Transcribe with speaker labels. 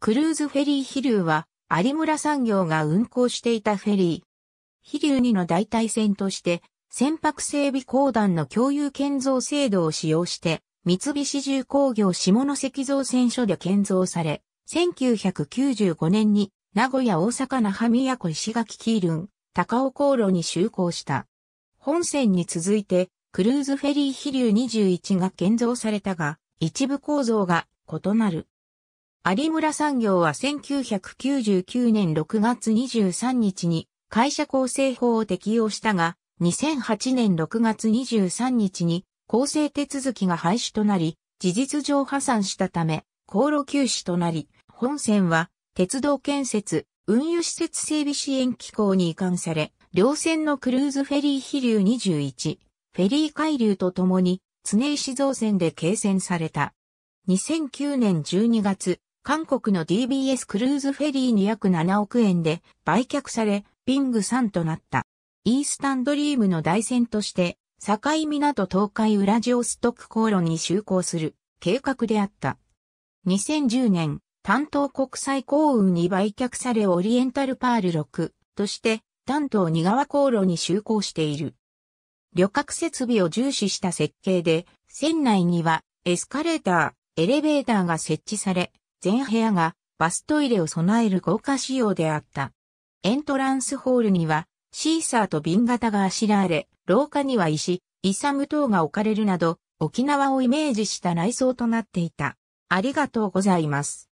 Speaker 1: クル
Speaker 2: ーズフェリー飛竜は、有村産業が運航していたフェリー。飛竜2の代替船として、船舶整備公団の共有建造制度を使用して、三菱重工業下関造船所で建造され、1995年に名古屋大阪那覇宮古石垣キールン、高尾航路に就航した。本船に続いて、クルーズフェリー飛竜21が建造されたが、一部構造が異なる。有村産業は1999年6月23日に会社構成法を適用したが、2008年6月23日に構成手続きが廃止となり、事実上破産したため、航路休止となり、本線は鉄道建設、運輸施設整備支援機構に移管され、両線のクルーズフェリー飛流21、フェリー海流とともに、常石造船で継線された。2009年12月、韓国の DBS クルーズフェリーに約7億円で売却され、ビング3となった。イースタンドリームの台船として、境港東海ウラジオストク航路に就航する計画であった。2010年、担当国際航運に売却されオリエンタルパール6として、担当二川航路に就航している。旅客設備を重視した設計で、船内にはエスカレーター、エレベーターが設置され、全部屋がバストイレを備える豪華仕様であった。エントランスホールにはシーサーと瓶型があしらわれ、廊下には石、イサム等が置かれるなど、沖縄をイメージした内装となっていた。ありがとうございます。